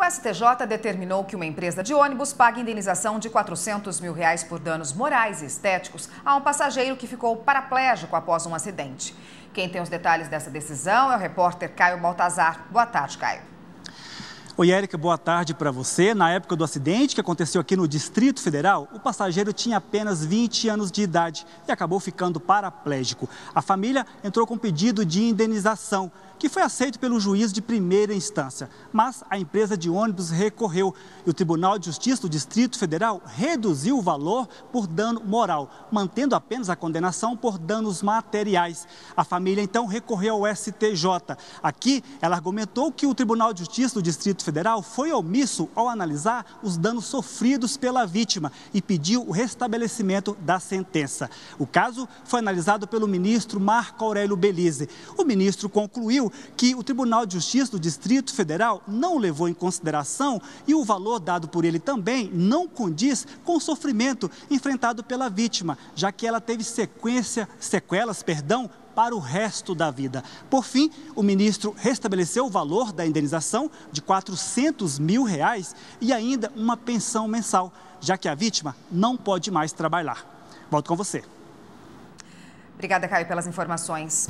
O STJ determinou que uma empresa de ônibus pague indenização de 400 mil reais por danos morais e estéticos a um passageiro que ficou paraplégico após um acidente. Quem tem os detalhes dessa decisão é o repórter Caio Baltazar. Boa tarde, Caio. Oi, Érica, boa tarde para você. Na época do acidente que aconteceu aqui no Distrito Federal, o passageiro tinha apenas 20 anos de idade e acabou ficando paraplégico. A família entrou com pedido de indenização que foi aceito pelo juiz de primeira instância. Mas a empresa de ônibus recorreu e o Tribunal de Justiça do Distrito Federal reduziu o valor por dano moral, mantendo apenas a condenação por danos materiais. A família então recorreu ao STJ. Aqui, ela argumentou que o Tribunal de Justiça do Distrito Federal foi omisso ao analisar os danos sofridos pela vítima e pediu o restabelecimento da sentença. O caso foi analisado pelo ministro Marco Aurélio Belize. O ministro concluiu que o Tribunal de Justiça do Distrito Federal não levou em consideração e o valor dado por ele também não condiz com o sofrimento enfrentado pela vítima, já que ela teve sequência, sequelas, perdão, para o resto da vida. Por fim, o ministro restabeleceu o valor da indenização de 400 mil reais e ainda uma pensão mensal, já que a vítima não pode mais trabalhar. Volto com você. Obrigada, Caio, pelas informações.